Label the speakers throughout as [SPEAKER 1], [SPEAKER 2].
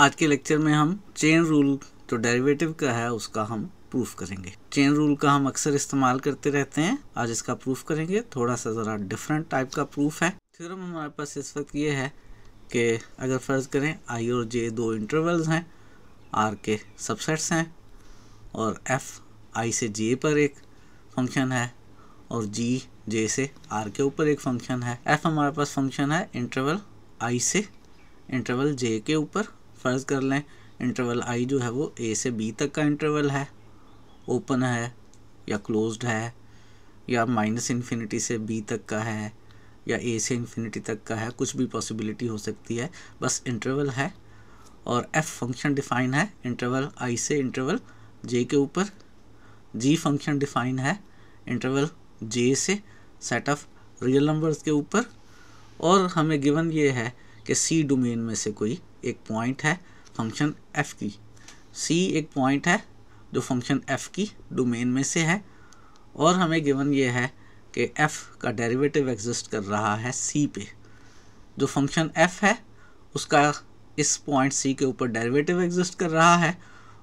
[SPEAKER 1] आज के लेक्चर में हम चेन रूल जो डेरिवेटिव का है उसका हम प्रूफ करेंगे चेन रूल का हम अक्सर इस्तेमाल करते रहते हैं आज इसका प्रूफ करेंगे थोड़ा सा ज़रा डिफरेंट टाइप का प्रूफ है थ्योरम हमारे पास इस वक्त ये है कि अगर फ़र्ज़ करें आई और जे दो इंटरवल्स हैं आर के सबसेट्स हैं और एफ आई से जे पर एक फंक्शन है और जी जे से आर के ऊपर एक फंक्शन है एफ हमारे पास फंक्शन है इंटरवल आई से इंटरवल जे के ऊपर फ़र्ज़ कर लें इंटरवल आई जो है वो ए से बी तक का इंटरवल है ओपन है या क्लोज्ड है या माइनस इन्फिनिटी से बी तक का है या ए से इन्फिनिटी तक का है कुछ भी पॉसिबिलिटी हो सकती है बस इंटरवल है और एफ फंक्शन डिफाइन है इंटरवल आई से इंटरवल जे के ऊपर जी फंक्शन डिफाइन है इंटरवल जे से सेट ऑफ रियल नंबर्स के ऊपर और हमें गिवन ये है कि सी डोमेन में से कोई एक पॉइंट है फंक्शन एफ की सी एक पॉइंट है जो फंक्शन एफ की डोमेन में से है और हमें गिवन ये है कि एफ़ का डेरिवेटिव एग्जिस्ट कर रहा है सी पे जो फंक्शन एफ़ है उसका इस पॉइंट सी के ऊपर डेरिवेटिव एग्जिस्ट कर रहा है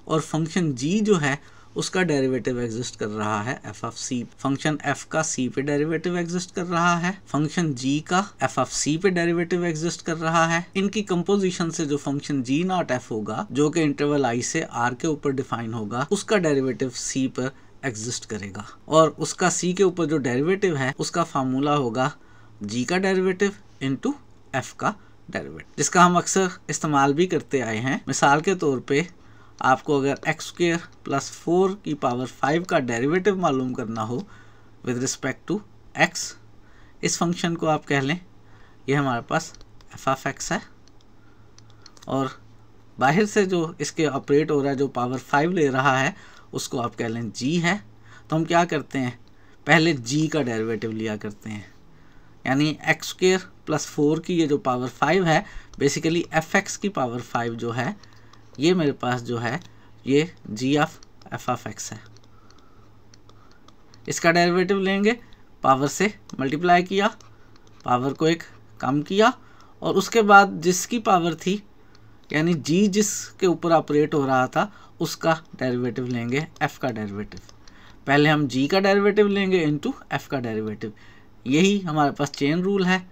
[SPEAKER 1] और फंक्शन जी जो है उसका डेरिवेटिव एग्जिस्ट कर रहा है F F C function F का सी पे डेरिवेटिव एग्जिस्ट कर रहा है फंक्शन जी का एफ एफ सी पे डेरिवेटिव एग्जिस्ट कर रहा है इनकी कंपोजिशन से जो फंक्शन जी नॉट एफ होगा जो कि इंटरवल आई से आर के ऊपर डिफाइन होगा उसका डेरिवेटिव सी पर एग्जिस्ट करेगा और उसका सी के ऊपर जो डेरिवेटिव है उसका फार्मूला होगा जी का डेरिवेटिव इंटू एफ का डेरिवेटिव जिसका हम अक्सर इस्तेमाल भी करते आए हैं मिसाल के तौर पे आपको अगर एक्स स्क्र प्लस फोर की पावर फाइव का डेरिवेटिव मालूम करना हो विद रिस्पेक्ट टू एक्स इस फंक्शन को आप कह लें ये हमारे पास एफ ऑफ एक्स है और बाहर से जो इसके ऑपरेट हो रहा है जो पावर फाइव ले रहा है उसको आप कह लें जी है तो हम क्या करते हैं पहले जी का डेरिवेटिव लिया करते हैं यानी एक्स स्क्र प्लस फोर की ये जो पावर फाइव है बेसिकली एफ एक्स की पावर फाइव जो है ये मेरे पास जो है ये जी एफ एफ एफ एक्स है इसका डेरिवेटिव लेंगे पावर से मल्टीप्लाई किया पावर को एक कम किया और उसके बाद जिसकी पावर थी यानी जी जिसके ऊपर ऑपरेट हो रहा था उसका डेरिवेटिव लेंगे एफ़ का डेरिवेटिव पहले हम जी का डेरिवेटिव लेंगे इनटू एफ़ का डेरिवेटिव यही हमारे पास चेन रूल है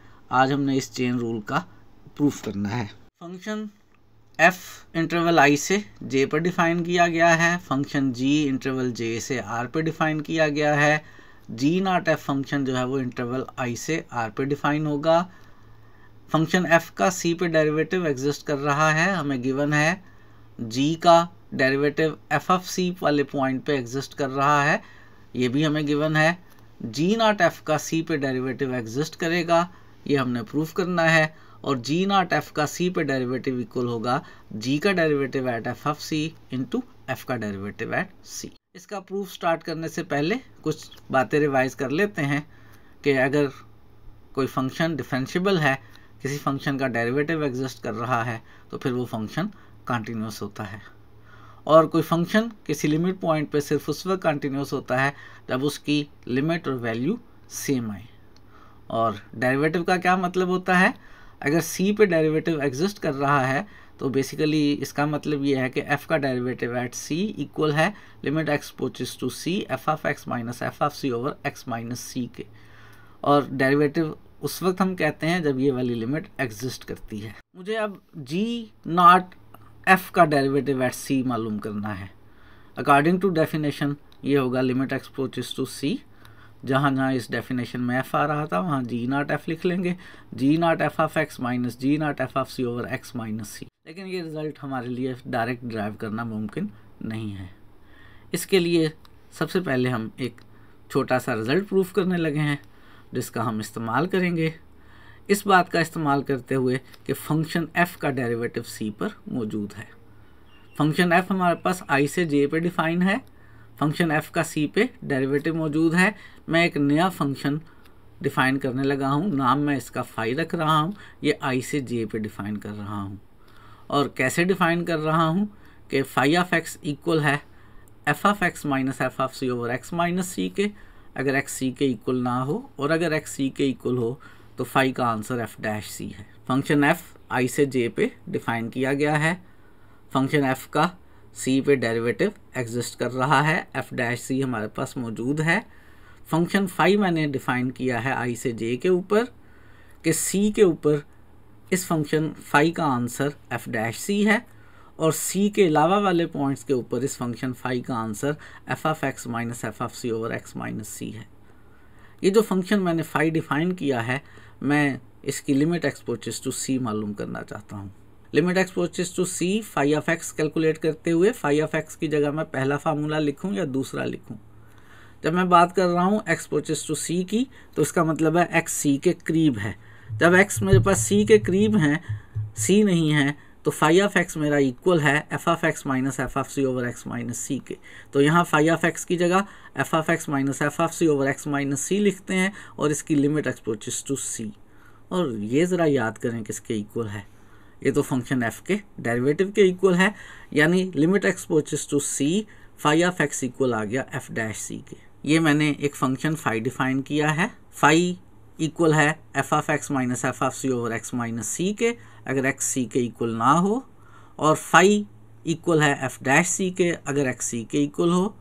[SPEAKER 1] आज हमने इस चेन रूल का प्रूफ करना है फंक्शन एफ इंटरवल आई से जे पर डिफाइन किया गया है फंक्शन जी इंटरवल जे से आर पर डिफाइन किया गया है जी नॉट एफ फंक्शन जो है वो इंटरवल आई से आर पर डिफाइन होगा फंक्शन एफ का सी पे डेरिवेटिव एग्जिस्ट कर रहा है हमें गिवन है जी का डेरिवेटिव एफ एफ सी वाले पॉइंट पे एग्जिस्ट कर रहा है ये भी हमें गिवन है जी नॉट एफ का सी पे डेरिवेटिव एग्जिस्ट करेगा ये हमने प्रूफ करना है और जी नॉट एफ का सी पे डेरिवेटिव इक्वल होगा जी का derivative at F F C into F का डेरिवेटिव एट सी इसका प्रूफ स्टार्ट करने से पहले कुछ बातें रिवाइज कर लेते हैं कि अगर कोई फंक्शन डिफेंशिबल है किसी फंक्शन का डेरिवेटिव एग्जिस्ट कर रहा है तो फिर वो फंक्शन कंटिन्यूस होता है और कोई फंक्शन किसी लिमिट पॉइंट पे सिर्फ उस वक्त कंटिन्यूस होता है जब उसकी लिमिट और वैल्यू सेम आए और डेरिवेटिव का क्या मतलब होता है अगर सी पे डेरिवेटिव एग्जिस्ट कर रहा है तो बेसिकली इसका मतलब ये है कि एफ़ का डेरिवेटिव एट सी इक्वल है limit X approaches to C F of x minus F of C over x minus सी के और डेरिवेटिव उस वक्त हम कहते हैं जब ये वाली लिमिट एग्जिस्ट करती है मुझे अब जी नॉट एफ का डेरिवेटिव एट सी मालूम करना है अकॉर्डिंग टू डेफिनेशन ये होगा limit X approaches to C जहाँ जहाँ इस डेफिनेशन में एफ आ रहा था वहाँ जी नॉट एफ लिख लेंगे G not F of x minus ji not F of C over x minus C लेकिन ये रिज़ल्ट हमारे लिए डायरेक्ट ड्राइव करना मुमकिन नहीं है इसके लिए सबसे पहले हम एक छोटा सा रिज़ल्ट प्रूफ करने लगे हैं जिसका हम इस्तेमाल करेंगे इस बात का इस्तेमाल करते हुए कि फंक्शन एफ़ का डेरिवेटिव सी पर मौजूद है फंक्शन एफ़ हमारे पास आई से जे पे डिफ़ाइन है फंक्शन एफ का सी पे डेरिवेटिव मौजूद है मैं एक नया फंक्शन डिफाइन करने लगा हूँ नाम मैं इसका फाई रख रहा हूँ ये आई से जे पे डिफाइन कर रहा हूँ और कैसे डिफाइन कर रहा हूँ कि फाई ऑफ एक्स इक्वल है F of x minus F of C over x minus सी के अगर एक्स सी के इक्वल ना हो और अगर एक्स सी के इक्वल हो तो फाई का आंसर एफ डैश सी है फंक्शन एफ आई से जे पे डिफाइन किया गया है फंक्शन एफ का सी पे डेरिवेटिव एग्जिस्ट कर रहा है एफ डैश सी हमारे पास मौजूद है फंक्शन फाइव मैंने डिफाइन किया है आई से जे के ऊपर कि सी के ऊपर इस फंक्शन फाइव का आंसर एफ डैश सी है और सी के अलावा वाले पॉइंट्स के ऊपर इस फंक्शन फाइव का answer F F x minus F F C over x minus C है ये जो फंक्शन मैंने फाइव डिफाइन किया है मैं इसकी लिमिट एक्सपोचेस टू सी मालूम करना चाहता हूँ limit x to C five of X calculate करते हुए फाइव ऑफ एक्स की जगह मैं पहला फार्मूला लिखूँ या दूसरा लिखूँ जब मैं बात कर रहा हूँ एक्स टू सी की तो इसका मतलब है एक्स सी के करीब है जब एक्स मेरे पास सी के करीब है सी नहीं है तो फाइव ऑफ एक्स मेरा इक्वल है F of x minus F of C over x minus सी के तो यहाँ फाइव ऑफ एक्स की जगह F of x minus F of C over x minus C लिखते हैं और इसकी लिमिट एक्स टू सी और ये ज़रा याद करें किसके इक्वल है ये तो फंक्शन एफ के डेरिवेटिव के इक्वल है यानी limit x to C five of x equal आ गया एफ डैश सी के ये मैंने एक फंक्शन फाइव डिफाइन किया है फाई इक्वल है F of x minus F of C over x minus सी के अगर एक्स सी के इक्वल ना हो और फाइव इक्वल है एफ डैश सी के अगर एक्स सी के इक्वल हो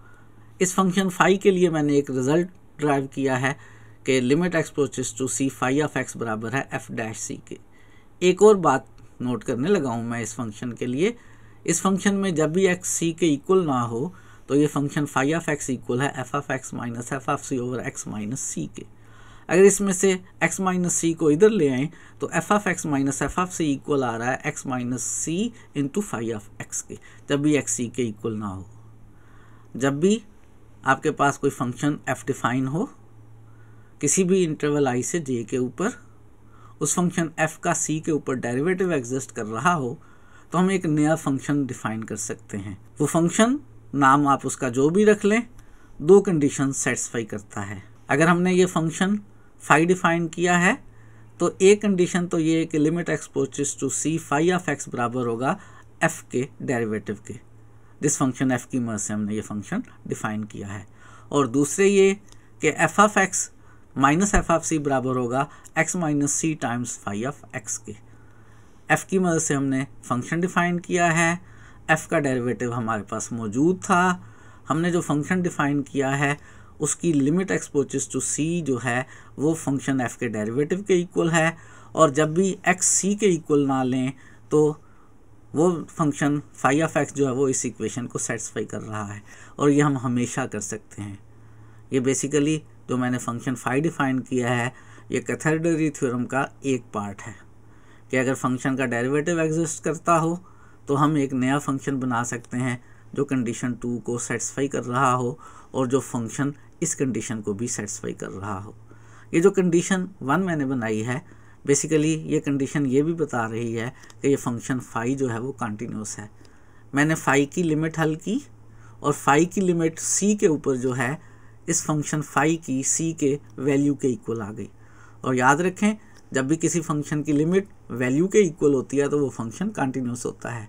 [SPEAKER 1] इस फंक्शन फाइव के लिए मैंने एक रिजल्ट ड्राइव किया है कि limit x to C five of X बराबर है एफ डैश सी के एक और बात नोट करने लगा हूँ मैं इस फंक्शन के लिए इस फंक्शन में जब भी एक्स सी के इक्वल ना हो तो ये function five of x equal है F of x minus F of C over x minus सी के अगर इसमें से एक्स माइनस सी को इधर ले आएँ तो F of x minus F of C equal आ रहा है x minus C into five of x के जब भी एक्स सी के इक्वल ना हो जब भी आपके पास कोई फंक्शन एफ डिफाइन हो किसी भी इंटरवल आई से जे के ऊपर उस फंक्शन एफ का सी के ऊपर डेरिवेटिव एग्जिस्ट कर रहा हो तो हम एक नया फंक्शन डिफाइन कर सकते हैं वो फंक्शन नाम आप उसका जो भी रख लें दो कंडीशन सेटिस्फाई करता है अगर हमने ये फंक्शन फाई डिफाइन किया है तो एक कंडीशन तो ये कि limit x approaches to C phi of X बराबर होगा एफ के डेरिवेटिव के जिस फंक्शन एफ की मदद से हमने ये फंक्शन डिफाइन किया है और दूसरे ये कि F of x minus F of C बराबर होगा X minus C times five of x के एफ़ की मदद से हमने फंक्शन डिफाइन किया है एफ़ का डेरिवेटिव हमारे पास मौजूद था हमने जो फंक्शन डिफाइन किया है उसकी लिमिट एक्सपोचेस टू सी जो है वो फंक्शन एफ़ के डेरिवेटिव के इक्वल है और जब भी एक्स सी के इक्वल ना लें तो वो फंक्शन फाइव ऑफ एक्स जो है वो इस इक्वेशन को सेटिस्फाई कर रहा है और ये हम हमेशा कर सकते हैं ये बेसिकली जो मैंने फंक्शन फाइव डिफाइन किया है ये कैथेडरी थ्योरम का एक पार्ट है कि अगर फंक्शन का डेरिवेटिव एग्जिस्ट करता हो तो हम एक नया फंक्शन बना सकते हैं जो कंडीशन टू को सेटिस्फाई कर रहा हो और जो फंक्शन इस कंडीशन को भी सेटिस्फाई कर रहा हो ये जो कंडीशन वन मैंने बनाई है बेसिकली ये कंडीशन ये भी बता रही है कि ये फंक्शन फाई जो है वो कंटिन्यूस है मैंने फाई की लिमिट हल की और फाई की लिमिट सी के ऊपर जो है इस फंक्शन फाई की सी के वैल्यू के इक्वल आ गई और याद रखें जब भी किसी फंक्शन की लिमिट वैल्यू के इक्वल होती है तो वो फंक्शन कंटिन्यूस होता है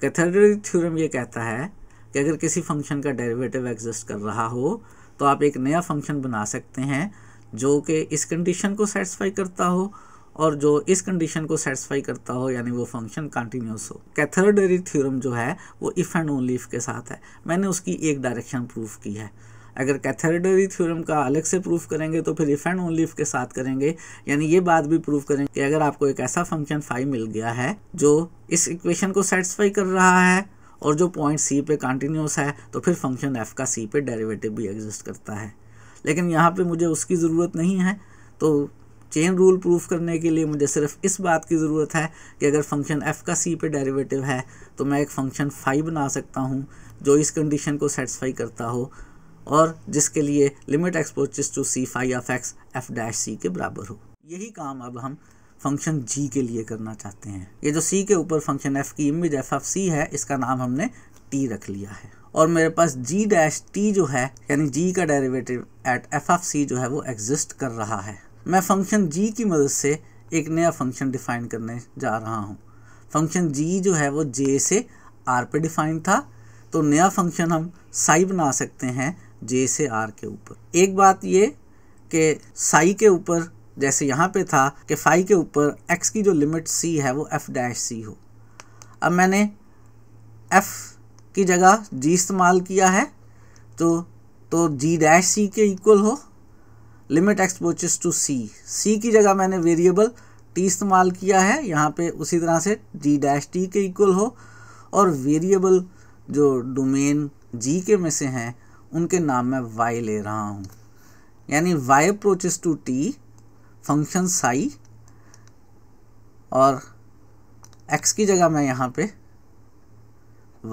[SPEAKER 1] कैथेड्रल थ्योरम ये कहता है कि अगर किसी फंक्शन का डेरिवेटिव एग्जिस्ट कर रहा हो तो आप एक नया फंक्शन बना सकते हैं जो कि इस कंडीशन को सेटिस्फाई करता हो और जो इस कंडीशन को सेटिस्फाई करता हो यानी वो फंक्शन कंटिन्यूस हो कैथरडरी थ्योरम जो है वो इफ़ एंड ओनली इफ़ के साथ है मैंने उसकी एक डायरेक्शन प्रूफ की है अगर कैथेडरी थ्योरम का अलग से प्रूफ करेंगे तो फिर इफ एंड ओनली इफ के साथ करेंगे यानी ये बात भी प्रूफ करेंगे कि अगर आपको एक ऐसा फंक्शन फाइव मिल गया है जो इस इक्वेशन को सेटिस्फाई कर रहा है और जो पॉइंट सी पे कंटिन्यूस है तो फिर फंक्शन एफ का सी पे डेरिवेटिव भी एग्जिस्ट करता है लेकिन यहाँ पे मुझे उसकी ज़रूरत नहीं है तो चेन रूल प्रूफ करने के लिए मुझे सिर्फ इस बात की ज़रूरत है कि अगर फंक्शन एफ का सी पे डेरिवेटिव है तो मैं एक फंक्शन फाइव बना सकता हूँ जो इस कंडीशन को सेटिस्फाई करता हो और जिसके लिए limit x approaches to C phi of X F dash C के बराबर हो यही काम अब हम फंक्शन जी के लिए करना चाहते हैं ये जो सी के ऊपर फंक्शन एफ की इमेज एफ एफ सी है इसका नाम हमने टी रख लिया है और मेरे पास जी डैश टी जो है यानी जी का derivative at F F C जो है वो एग्जिस्ट कर रहा है मैं फंक्शन जी की मदद से एक नया फंक्शन डिफाइन करने जा रहा हूँ फंक्शन जी जो है वो जे से आर पे डिफाइन था तो नया फंक्शन हम साई बना सकते हैं जे से आर के ऊपर एक बात ये कि साई के ऊपर जैसे यहाँ पे था कि फाई के ऊपर एक्स की जो लिमिट सी है वो एफ डैश सी हो अब मैंने एफ की जगह जी इस्तेमाल किया है तो तो जी डैश सी के इक्वल हो limit x to C C की जगह मैंने वेरिएबल टी इस्तेमाल किया है यहाँ पे उसी तरह से जी डैश टी के इक्वल हो और वेरिएबल जो डोमेन जी के में से हैं उनके नाम में वाई ले रहा हूँ यानी y approaches to t function psi और एक्स की जगह मैं यहाँ पे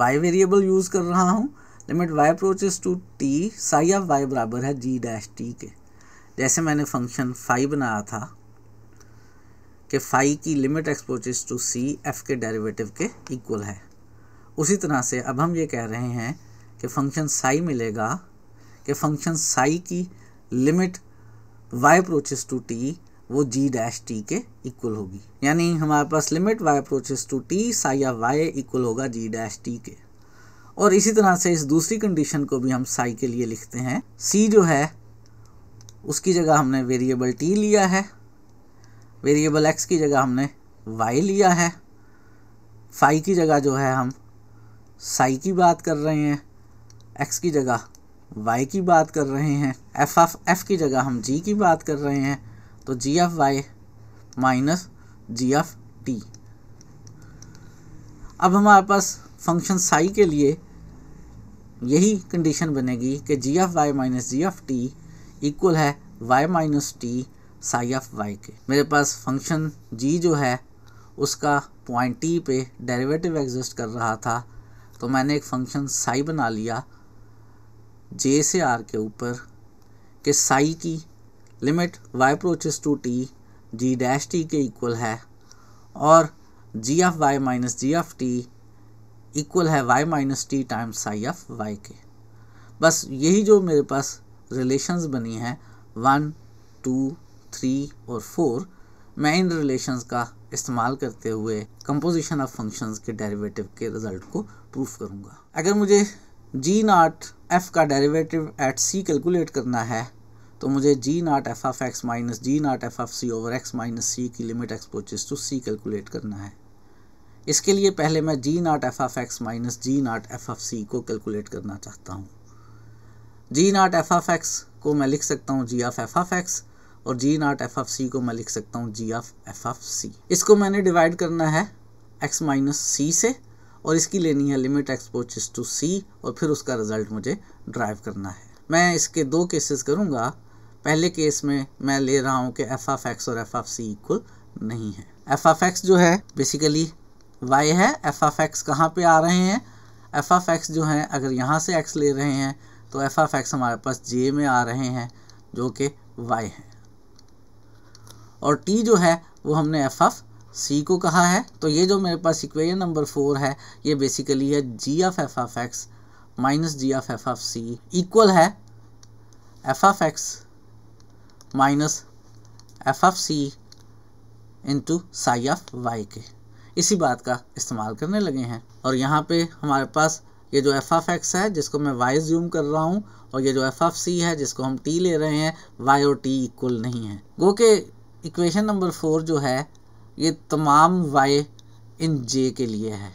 [SPEAKER 1] वाई वेरिएबल यूज़ कर रहा हूँ limit y approaches to t psi of y बराबर है जी डैश टी के जैसे मैंने फंक्शन फाई बनाया था कि फाई की limit x approaches to C f के डेरिवेटिव के इक्वल है उसी तरह से अब हम ये कह रहे हैं कि फंक्शन साई मिलेगा कि फंक्शन साई की limit y approaches to t वो g डैश टी के इक्वल होगी यानी हमारे पास limit y approaches to t psi या y इक्वल होगा g डैश टी के और इसी तरह से इस दूसरी कंडीशन को भी हम साई के लिए लिखते हैं c जो है उसकी जगह हमने वेरिएबल t लिया है वेरिएबल x की जगह हमने y लिया है फाई की जगह जो है हम साई की बात कर रहे हैं एक्स की जगह वाई की बात कर रहे हैं एफ एफ एफ की जगह हम जी की बात कर रहे हैं तो g f y minus g f t अब हमारे पास फंक्शन साई के लिए यही कंडीशन बनेगी कि g f y minus g f t equal है y minus t psi f y के मेरे पास फंक्शन जी जो है उसका पॉइंट टी पे डेरिवेटिव एग्जिस्ट कर रहा था तो मैंने एक फंक्शन साई बना लिया जे से आर के ऊपर के साई की limit y approaches to t g dash T के इक्वल है और g of y minus g of t equal है y minus t times psi of y के बस यही जो मेरे पास रिलेशंस बनी हैं वन टू थ्री और फोर मैं इन रिलेशंस का इस्तेमाल करते हुए कंपोजिशन ऑफ फंक्शंस के डेरिवेटिव के रिज़ल्ट को प्रूफ करूँगा अगर मुझे जी नाट एफ का डेरिवेटिव एट सी कैलकुलेट करना है तो मुझे g nought f of x minus g nought f of C over x minus c की limit x to c calculate करना है इसके लिए पहले मैं g nought f of x minus g nought f of c को calculate करना चाहता हूँ g nought f of x को मैं लिख सकता हूँ g of f of x और g nought f of c को मैं लिख सकता हूँ g of f of c इसको मैंने डिवाइड करना है एक्स माइनस सी से और इसकी लेनी है लिमिट एक्सपोज टू सी और फिर उसका रिजल्ट मुझे ड्राइव करना है मैं इसके दो केसेस करूँगा पहले केस में मैं ले रहा हूँ कि एफ ऑफ एक्स और एफ ऑफ सी इक्वल नहीं है एफ ऑफ एक्स जो है बेसिकली वाई है एफ ऑफ एक्स कहाँ पे आ रहे हैं एफ ऑफ एक्स जो है अगर यहाँ से एक्स ले रहे हैं तो एफ ऑफ एक्स हमारे पास जे में आ रहे हैं जो कि वाई है और टी जो है वो हमने एफ ऑफ सी को कहा है तो ये जो मेरे पास इक्वेशन नंबर फोर है ये बेसिकली है g F F F x minus g F F F c equal है F F x minus F F C into psi f y के इसी बात का इस्तेमाल करने लगे हैं और यहाँ पे हमारे पास ये जो एफ एफ एक्स है जिसको मैं वाई ज्यूम कर रहा हूँ और ये जो एफ एफ सी है जिसको हम टी ले रहे हैं वाई और टी इक्वल नहीं है गो के इक्वेशन नंबर फोर जो है ये तमाम वाई इन जे के लिए है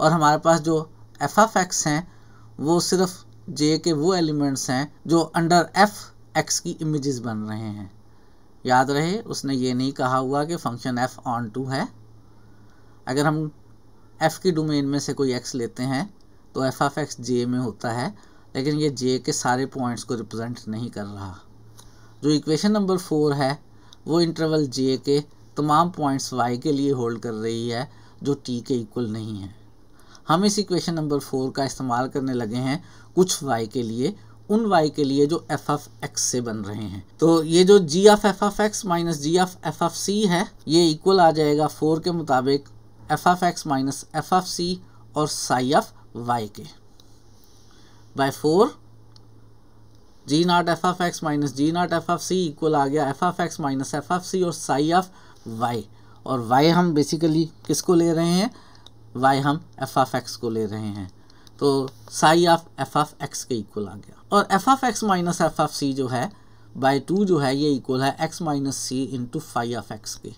[SPEAKER 1] और हमारे पास जो एफ एफ एक्स हैं वो सिर्फ जे के वो एलिमेंट्स हैं जो अंडर एफ एक्स की इमेजेस बन रहे हैं याद रहे उसने ये नहीं कहा हुआ कि फंक्शन एफ ऑन टू है अगर हम एफ की डोमेन में से कोई एक्स लेते हैं तो एफ ऑफ एक्स जे में होता है लेकिन ये जे के सारे पॉइंट्स को रिप्रेजेंट नहीं कर रहा जो इक्वेशन नंबर फोर है वो इंटरवल जे के तमाम पॉइंट्स वाई के लिए होल्ड कर रही है जो टी के इक्वल नहीं है हम इस इक्वेशन नंबर फोर का इस्तेमाल करने लगे हैं कुछ वाई के लिए उन वाई के लिए जो एफ एफ एक्स से बन रहे हैं तो ये जो g F F F x minus g F F F C है ये इक्वल आ जाएगा फोर के मुताबिक f F x minus F F c और साई एफ वाई के by four g not f F x minus ji not f F c equal आ गया f F x minus F F c और psi f y और y हम basically किसको ले रहे हैं वाई हम एफ ऑफ एक्स को ले रहे हैं तो psi of f of x के इक्वल आ गया और f of x minus F of c जो है बाई टू जो है ये इक्वल है x minus C into phi of x के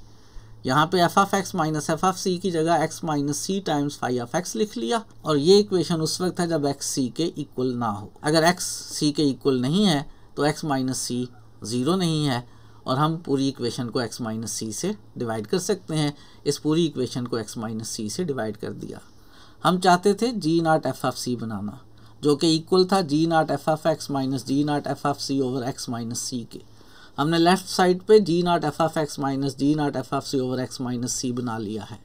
[SPEAKER 1] यहाँ पे f of x minus F of c की जगह x minus C times phi of x लिख लिया और ये इक्वेशन उस वक्त है जब एक्स सी के इक्वल ना हो अगर एक्स सी के इक्वल नहीं है तो एक्स माइनस सी ज़ीरो नहीं है और हम पूरी इक्वेशन को x माइनस सी से डिवाइड कर सकते हैं इस पूरी इक्वेशन को x माइनस सी से डिवाइड कर दिया हम चाहते थे g not f F c बनाना जो कि इक्वल था g not f F x minus g nought f F C over x minus सी के हमने लेफ्ट साइड पे g nought f F x minus g nought f F C over x minus c बना लिया है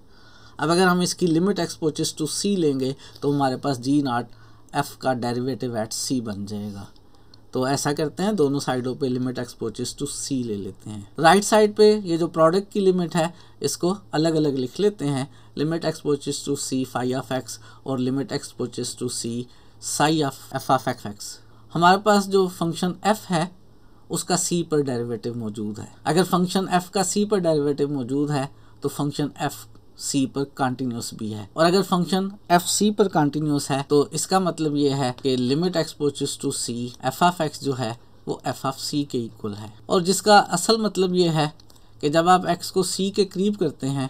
[SPEAKER 1] अब अगर हम इसकी लिमिट एक्सपोचिस टू सी लेंगे तो हमारे पास जी नाट एफ का डेरिवेटिव एट सी बन जाएगा तो ऐसा करते हैं दोनों साइडों पे लिमिट एक्सपोर्चेस टू सी ले लेते हैं राइट right साइड पे ये जो प्रोडक्ट की लिमिट है इसको अलग अलग लिख लेते हैं limit x approaches to C five of x और limit x approaches to c psi of f of x x हमारे पास जो फंक्शन एफ है उसका सी पर डेरिवेटिव मौजूद है अगर फंक्शन एफ का सी पर डेरिवेटिव मौजूद है तो फंक्शन एफ सी पर कंटिन्यूस भी है और अगर फंक्शन एफ सी पर कंटिन्यूस है तो इसका मतलब ये है कि limit x approaches to C f F x जो है वो एफ एफ सी के इक्वल है और जिसका असल मतलब ये है कि जब आप एक्स को सी के करीब करते हैं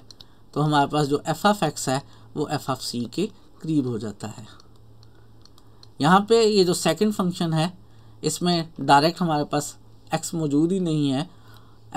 [SPEAKER 1] तो हमारे पास जो एफ एफ एक्स है वो एफ एफ सी के करीब हो जाता है यहाँ पे ये जो सेकंड फंक्शन है इसमें डायरेक्ट हमारे पास एक्स मौजूद ही नहीं है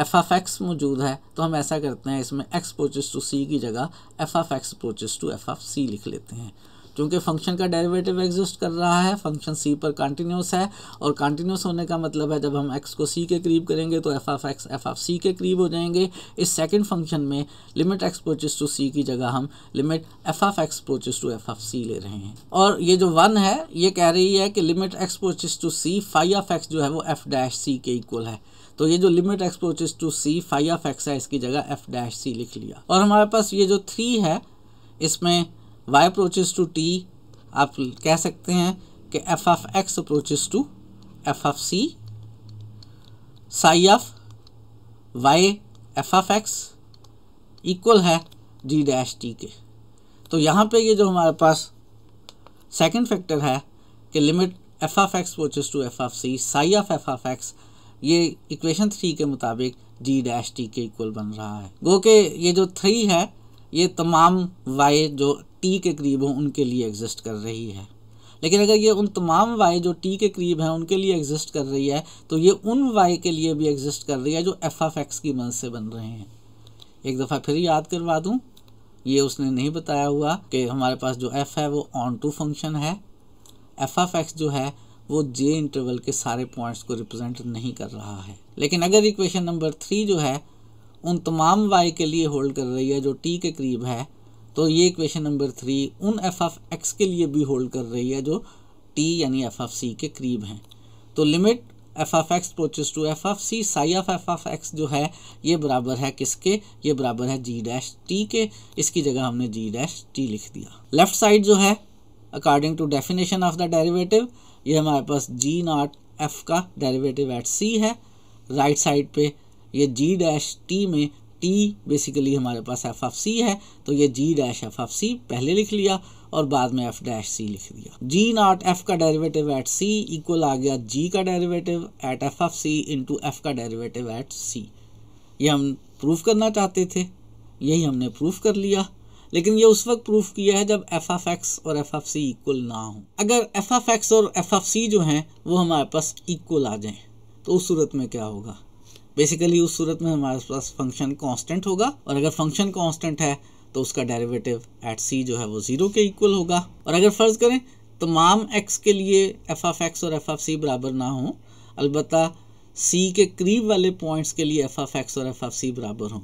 [SPEAKER 1] एफ एफ एक्स मौजूद है तो हम ऐसा करते हैं इसमें एक्स अप्रोचेस टू सी की जगह f F x approaches to f F c लिख लेते हैं क्योंकि फंक्शन का डेरिवेटिव एग्जिस्ट कर रहा है फंक्शन सी पर कंटिन्यूस है और कंटिन्यूस होने का मतलब है जब हम एक्स को सी के करीब करेंगे तो f F x f F c के करीब हो जाएंगे इस सेकंड फंक्शन में limit x approaches to c की जगह हम limit f F x approaches to f F c ले रहे हैं और ये जो वन है ये कह रही है कि limit x approaches to C phi f x जो है वो एफ डैश सी के इक्वल है तो ये जो limit x approaches to C five of x है इसकी जगह एफ डैश सी लिख लिया और हमारे पास ये जो थ्री है इसमें वाई अप्रोचेज टू टी आप कह सकते हैं कि F of x approaches to f of c psi of y f of x equal है डी डैश टी के तो यहाँ पे ये जो हमारे पास सेकंड फैक्टर है कि limit f of x approaches to f of c psi of f of x ये इक्वेशन थ्री के मुताबिक जी डैश टी के इक्वल बन रहा है गो के ये जो थ्री है ये तमाम वाई जो टी के करीब हों उनके लिए एग्जिस्ट कर रही है लेकिन अगर ये उन तमाम वाई जो टी के करीब हैं उनके लिए एग्जिस्ट कर रही है तो ये उन वाई के लिए भी एग्जिस्ट कर रही है जो एफ एफ एक्स की मदद से बन रहे हैं एक दफ़ा फिर याद करवा दूँ ये उसने नहीं बताया हुआ कि हमारे पास जो एफ़ है वो ऑन टू फंक्शन है एफ एफ एक्स जो है वो जे इंटरवल के सारे पॉइंट्स को रिप्रेजेंट नहीं कर रहा है लेकिन अगर इक्वेशन नंबर थ्री जो है उन तमाम वाई के लिए होल्ड कर रही है जो टी के करीब है तो ये इक्वेशन नंबर थ्री उन एफ एफ एक्स के लिए भी होल्ड कर रही है जो टी यानी एफ एफ सी के करीब हैं तो limit f F x approaches to f F c psi of f F x जो है ये बराबर है किसके ये बराबर है जी डैश टी के इसकी जगह हमने जी डैश टी लिख दिया लेफ्ट साइड जो है according to definition of the derivative ये हमारे पास जी नॉट एफ का डेरिवेटिव एट सी है राइट साइड पे ये जी डैश टी में टी बेसिकली हमारे पास एफ एफ सी है तो ये g dash f F c पहले लिख लिया और बाद में एफ डैश सी लिख दिया जी नॉट एफ का डेरिवेटिव एट सी इक्वल आ गया जी का derivative at F F C into F का डेरिवेटिव एट सी ये हम प्रूफ करना चाहते थे यही हमने प्रूफ कर लिया लेकिन ये उस वक्त प्रूफ किया है जब एफ एफ एक्स और एफ एफ सी इक्वल ना हो अगर एफ एफ एक्स और एफ एफ सी जो हैं वो हमारे पास इक्वल आ जाएं तो उस सूरत में क्या होगा बेसिकली उस सूरत में हमारे पास फंक्शन कांस्टेंट होगा और अगर फंक्शन कांस्टेंट है तो उसका डेरिवेटिव एट सी जो है वो ज़ीरो के इक्वल होगा और अगर फ़र्ज़ करें तमाम एक्स के लिए एफ एफ एक्स और एफ एफ सी बराबर ना हो अलबत्त सी के करीब वाले पॉइंट्स के लिए एफ एफ एक्स और एफ एफ सी बराबर हों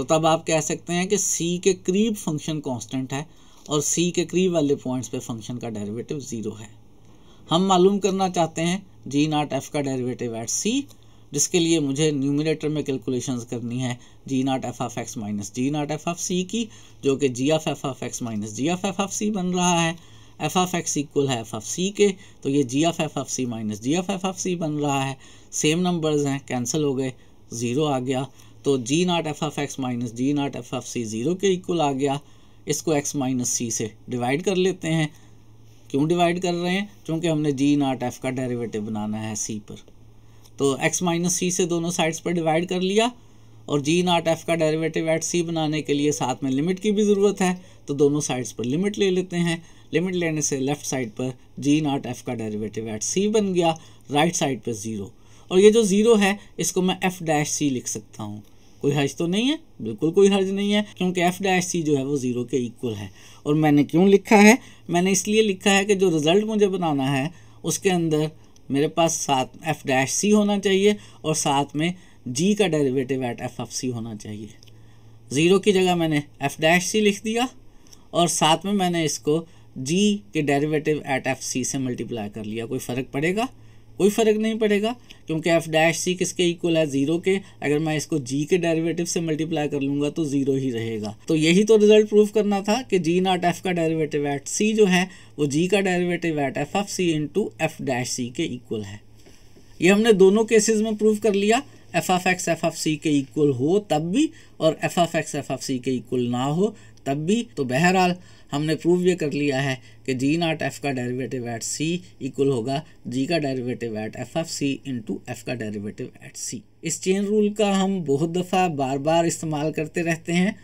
[SPEAKER 1] तो तब आप कह सकते हैं कि सी के करीब फंक्शन कांस्टेंट है और सी के करीब वाले पॉइंट्स पे फंक्शन का डेरिवेटिव ज़ीरो है हम मालूम करना चाहते हैं जी नाट एफ का डेरिवेटिव एट सी जिसके लिए मुझे न्यूमिनेटर में कैलकुलेशन करनी है g nought f of x minus g nought f F c की जो कि g F F F x minus g F F F c बन रहा है एफ एफ एक्स इक्वल है एफ एफ सी के तो ये जी F F F c minus g F F F c बन रहा है सेम नंबर्स हैं कैंसिल हो गए ज़ीरो आ गया तो g not f F x minus ji not f F c zero के इक्वल आ गया इसको एक्स माइनस सी से डिवाइड कर लेते हैं क्यों डिवाइड कर रहे हैं क्योंकि हमने जी नॉट एफ का डेरिवेटिव बनाना है सी पर तो एक्स माइनस सी से दोनों साइड्स पर डिवाइड कर लिया और जी नॉट एफ का डेरिवेटिव एट सी बनाने के लिए साथ में लिमिट की भी ज़रूरत है तो दोनों साइड्स पर लिमिट ले लेते हैं लिमिट लेने से लेफ़्ट साइड पर जी नॉट एफ का डेरिवेटिव एट सी बन गया राइट साइड पर ज़ीरो और ये जो ज़ीरो है इसको मैं एफ़ डैश सी लिख सकता हूँ कोई हर्ज तो नहीं है बिल्कुल कोई हर्ज नहीं है क्योंकि एफ डैश सी जो है वो ज़ीरो के इक्वल है और मैंने क्यों लिखा है मैंने इसलिए लिखा है कि जो रिज़ल्ट मुझे बनाना है उसके अंदर मेरे पास साथ एफ डैश सी होना चाहिए और साथ में जी का derivative at F F C होना चाहिए ज़ीरो की जगह मैंने एफ डैश सी लिख दिया और साथ में मैंने इसको जी के डेरिवेटिव एट एफ सी से मल्टीप्लाई कर लिया कोई फ़र्क पड़ेगा कोई फ़र्क नहीं पड़ेगा क्योंकि एफ डैश सी किसके इक्वल है ज़ीरो के अगर मैं इसको जी के डेरिवेटिव से मल्टीप्लाई कर लूँगा तो ज़ीरो ही रहेगा तो यही तो रिजल्ट प्रूव करना था कि जी नॉट एफ का डेरिवेटिव एट सी जो है वो जी का derivative at F F C into F dash C के इक्वल है ये हमने दोनों केसेज में प्रूव कर लिया f F x f F c के इक्वल हो तब भी और f F x f F c के इक्वल ना हो तब भी तो बहरहाल हमने प्रूव ये कर लिया है कि जी नॉट एफ़ का डेरिवेटिव एट सी इक्वल होगा जी का derivative at F F C into F का डेरिवेटिव एट सी इस चेन रूल का हम बहुत दफ़ा बार बार इस्तेमाल करते रहते हैं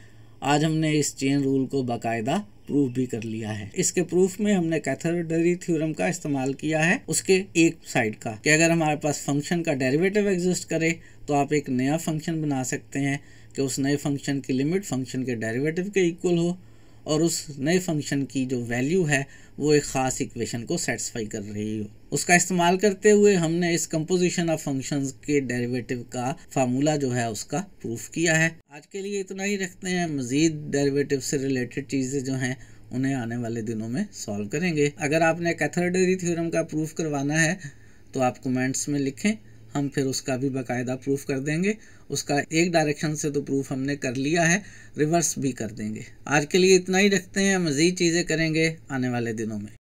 [SPEAKER 1] आज हमने इस चेन रूल को बाकायदा प्रूफ भी कर लिया है इसके प्रूफ में हमने कैथेडरी थ्योरम का इस्तेमाल किया है उसके एक साइड का कि अगर हमारे पास फंक्शन का डेरिवेटिव एग्जिस्ट करे तो आप एक नया फंक्शन बना सकते हैं कि उस नए फंक्शन की लिमिट फंक्शन के डेरिवेटिव के इक्वल हो और उस नए फंक्शन की जो वैल्यू है वो एक ख़ास इक्वेशन को सेटिस्फाई कर रही हो उसका इस्तेमाल करते हुए हमने इस कंपोजिशन ऑफ फंक्शंस के डेरिवेटिव का फार्मूला जो है उसका प्रूफ किया है आज के लिए इतना ही रखते हैं मज़ीद डेरिवेटिव से रिलेटेड चीज़ें जो हैं उन्हें आने वाले दिनों में सॉल्व करेंगे अगर आपने कैथरडरी थ्योरम का प्रूफ करवाना है तो आप कमेंट्स में लिखें हम फिर उसका भी बाकायदा प्रूफ कर देंगे उसका एक डायरेक्शन से तो प्रूफ हमने कर लिया है रिवर्स भी कर देंगे आज के लिए इतना ही रखते हैं मज़ीद चीज़ें करेंगे आने वाले दिनों में